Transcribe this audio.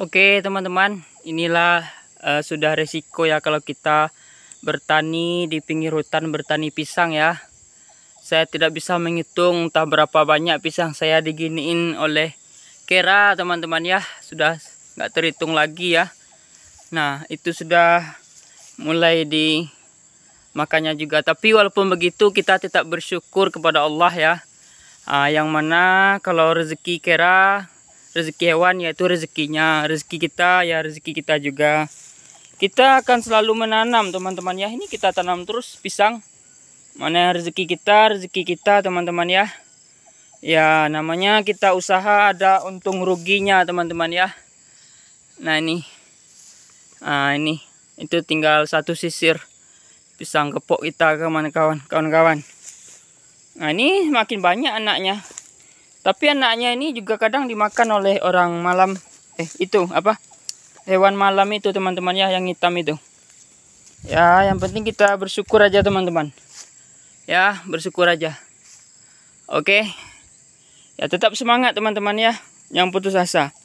Oke teman-teman, inilah uh, sudah resiko ya kalau kita bertani di pinggir hutan bertani pisang ya. Saya tidak bisa menghitung entah berapa banyak pisang saya diginiin oleh kera teman-teman ya. Sudah nggak terhitung lagi ya. Nah itu sudah mulai di makanya juga. Tapi walaupun begitu kita tetap bersyukur kepada Allah ya. Uh, yang mana kalau rezeki kera rezeki hewan yaitu rezekinya rezeki kita ya rezeki kita juga kita akan selalu menanam teman-teman ya ini kita tanam terus pisang mana rezeki kita rezeki kita teman-teman ya ya namanya kita usaha ada untung ruginya teman-teman ya nah ini nah ini itu tinggal satu sisir pisang kepok kita kawan kawan kawan-kawan nah ini makin banyak anaknya tapi anaknya ini juga kadang dimakan oleh orang malam. Eh, itu apa? Hewan malam itu teman-teman ya yang hitam itu. Ya, yang penting kita bersyukur aja teman-teman. Ya, bersyukur aja. Oke. Ya, tetap semangat teman-teman ya. Yang putus asa.